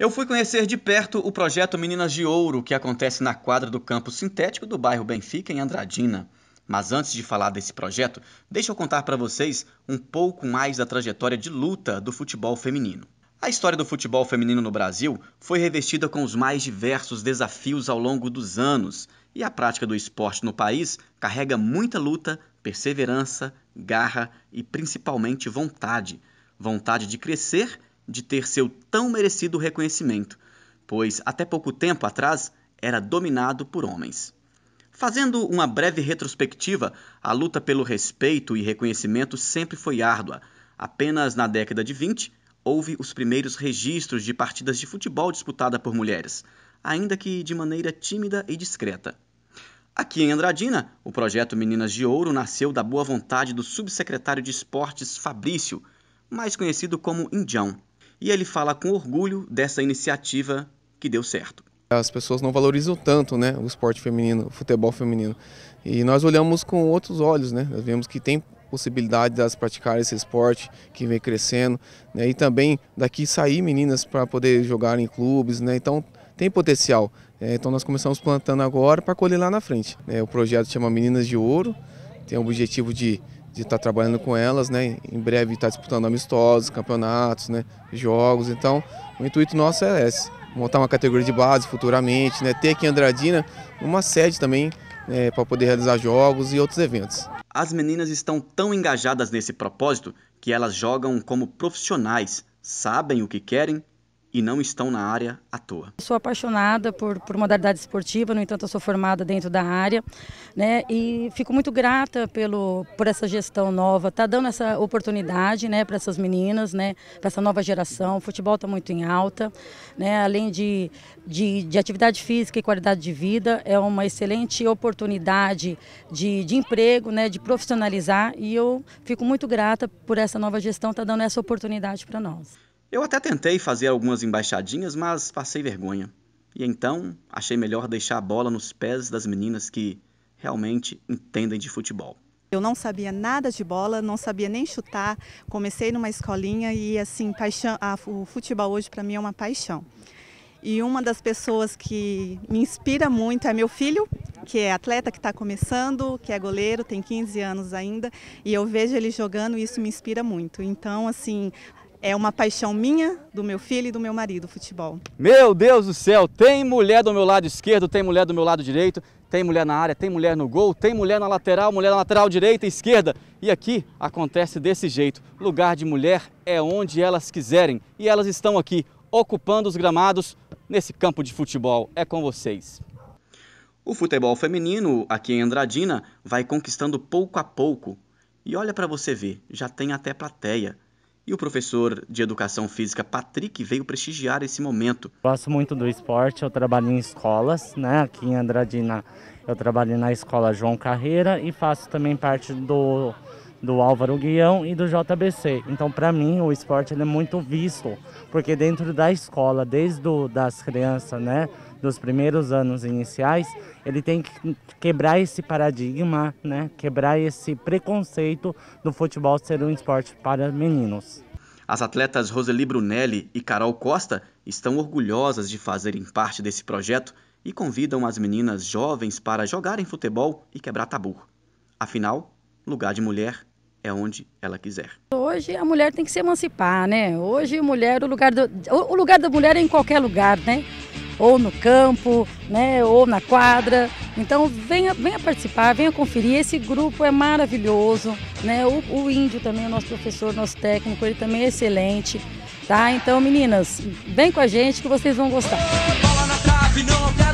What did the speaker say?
Eu fui conhecer de perto o projeto Meninas de Ouro, que acontece na quadra do campo sintético do bairro Benfica, em Andradina. Mas antes de falar desse projeto, deixa eu contar para vocês um pouco mais da trajetória de luta do futebol feminino. A história do futebol feminino no Brasil foi revestida com os mais diversos desafios ao longo dos anos, e a prática do esporte no país carrega muita luta, perseverança, garra e principalmente vontade. Vontade de crescer de ter seu tão merecido reconhecimento, pois até pouco tempo atrás era dominado por homens. Fazendo uma breve retrospectiva, a luta pelo respeito e reconhecimento sempre foi árdua. Apenas na década de 20 houve os primeiros registros de partidas de futebol disputada por mulheres, ainda que de maneira tímida e discreta. Aqui em Andradina, o projeto Meninas de Ouro nasceu da boa vontade do subsecretário de Esportes Fabrício, mais conhecido como Indião e ele fala com orgulho dessa iniciativa que deu certo. As pessoas não valorizam tanto né, o esporte feminino, o futebol feminino. E nós olhamos com outros olhos, né? Nós vemos que tem possibilidade de elas praticarem esse esporte que vem crescendo, né? E também daqui sair meninas para poder jogar em clubes, né? Então tem potencial. É, então nós começamos plantando agora para colher lá na frente. É, o projeto chama Meninas de Ouro, tem o objetivo de de estar tá trabalhando com elas, né? Em breve estar tá disputando amistosos, campeonatos, né? Jogos. Então, o intuito nosso é esse: montar uma categoria de base futuramente, né? Ter aqui em Andradina uma sede também né? para poder realizar jogos e outros eventos. As meninas estão tão engajadas nesse propósito que elas jogam como profissionais, sabem o que querem e não estão na área à toa. Sou apaixonada por, por modalidade esportiva, no entanto, sou formada dentro da área, né? E fico muito grata pelo por essa gestão nova, tá dando essa oportunidade, né, para essas meninas, né, para essa nova geração. O futebol está muito em alta, né? Além de, de, de, atividade física e qualidade de vida, é uma excelente oportunidade de, de emprego, né, de profissionalizar. E eu fico muito grata por essa nova gestão, tá dando essa oportunidade para nós. Eu até tentei fazer algumas embaixadinhas, mas passei vergonha. E então achei melhor deixar a bola nos pés das meninas que realmente entendem de futebol. Eu não sabia nada de bola, não sabia nem chutar. Comecei numa escolinha e assim, paixão, ah, o futebol hoje para mim é uma paixão. E uma das pessoas que me inspira muito é meu filho, que é atleta que está começando, que é goleiro, tem 15 anos ainda, e eu vejo ele jogando e isso me inspira muito. Então, assim, é uma paixão minha, do meu filho e do meu marido, futebol. Meu Deus do céu, tem mulher do meu lado esquerdo, tem mulher do meu lado direito, tem mulher na área, tem mulher no gol, tem mulher na lateral, mulher na lateral direita e esquerda. E aqui acontece desse jeito. Lugar de mulher é onde elas quiserem. E elas estão aqui, ocupando os gramados nesse campo de futebol. É com vocês. O futebol feminino aqui em Andradina vai conquistando pouco a pouco. E olha para você ver, já tem até plateia e o professor de educação física Patrick veio prestigiar esse momento. Gosto muito do esporte, eu trabalho em escolas, né? Aqui em Andradina eu trabalho na escola João Carreira e faço também parte do do Álvaro Guião e do JBC. Então, para mim, o esporte é muito visto, porque dentro da escola, desde do, das crianças, né, dos primeiros anos iniciais, ele tem que quebrar esse paradigma, né? quebrar esse preconceito do futebol ser um esporte para meninos. As atletas Roseli Brunelli e Carol Costa estão orgulhosas de fazerem parte desse projeto e convidam as meninas jovens para jogarem futebol e quebrar tabu. Afinal, lugar de mulher é onde ela quiser. Hoje a mulher tem que se emancipar, né? Hoje mulher, o lugar, do, o lugar da mulher é em qualquer lugar, né? ou no campo, né, ou na quadra. Então venha, venha participar, venha conferir. Esse grupo é maravilhoso, né? O, o índio também, o nosso professor, nosso técnico, ele também é excelente, tá? Então meninas, vem com a gente que vocês vão gostar. Bola na trave, não